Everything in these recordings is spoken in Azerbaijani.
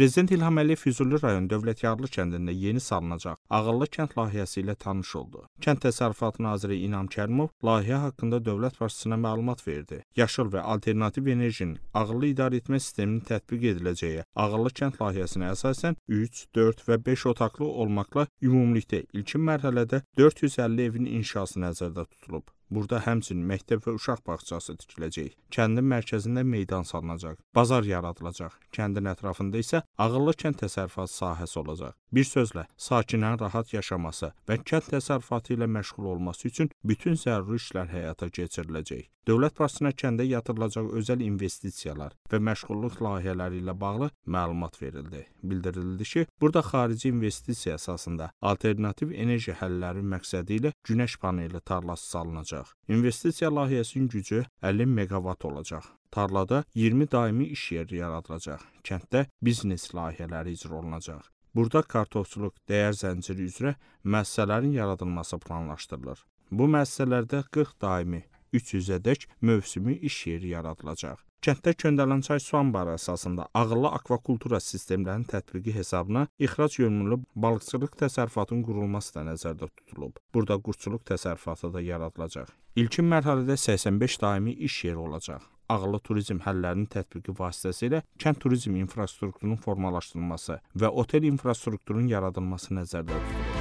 Prezident İlham Əliyev Füzuli rayon Dövlətyarlı kəndində yeni salınacaq ağıllı kənd layihəsi ilə tanış oldu. Kənd təsərrüfatı naziri İnam Kərimov layihə haqqında dövlət başçısına məlumat verdi. Yaşıl və alternativ enerjinin ağıllı idarəetmə sisteminin tətbiq ediləcəyi ağıllı kənd layihəsinə əsasən 3, 4 və 5 otaqlı olmaqla ümumilikdə ilkin mərhələdə 450 evin inşası nəzərdə tutulub. Burada həmçinin məktəb və uşaq bağçası tikiləcək. Kəndin mərkəzində meydan salınacaq, bazar yaradılacaq. Kəndin ətrafında isə ağıllı kənd təsərrüfatı sahəsi olacaq. Bir sözlə, sakinlərin rahat yaşaması və kənd təsərrüfatı ilə məşğul olması üçün bütün zəruri işlər həyata keçiriləcək. Dövlət başçısına kəndə yatırılacaq özəl investisiyalar və məşğulluq layihələri ilə bağlı məlumat verildi. Bildirildi ki, burada xarici investisiya əsasında alternativ enerji həlləri məqsədi ilə günəş paneli tarlası salınacaq. İnvestisiya layihəsinin gücü 50 meqavat olacaq. Tarlada 20 daimi iş yeri yaradılacaq. Kənddə biznes layihələri icra olunacaq. Burada kartofçuluq, dəyər zənciri üzrə müəssisələrin yaradılması planlaşdırılır. Bu müəssisələrdə 40 daimi 300-ədək mövsümü iş yeri yaradılacaq. Kənddə Köndələnçay su anbarı əsasında ağıllı akvakultura sistemlərinin tətbiqi hesabına ixrac yönümlü balıqçılıq təsərrüfatının qurulması da nəzərdə tutulub. Burada quşçuluq təsərrüfatı da yaradılacaq. İlkin mərhələdə 85 daimi iş yeri olacaq. Ağıllı turizm həllərinin tətbiqi vasitəsilə kənd turizm infrastrukturunun formalaşdırılması və otel infrastrukturunun yaradılması nəzərdə tutulur.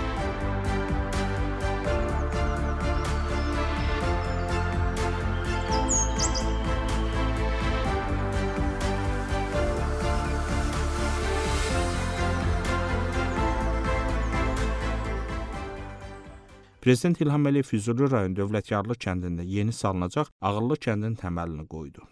Prezident İlham Əliyev Füzuli rayon Dövlətkarlı kəndində yeni salınacaq Ağıllı kəndin təməlini qoydu.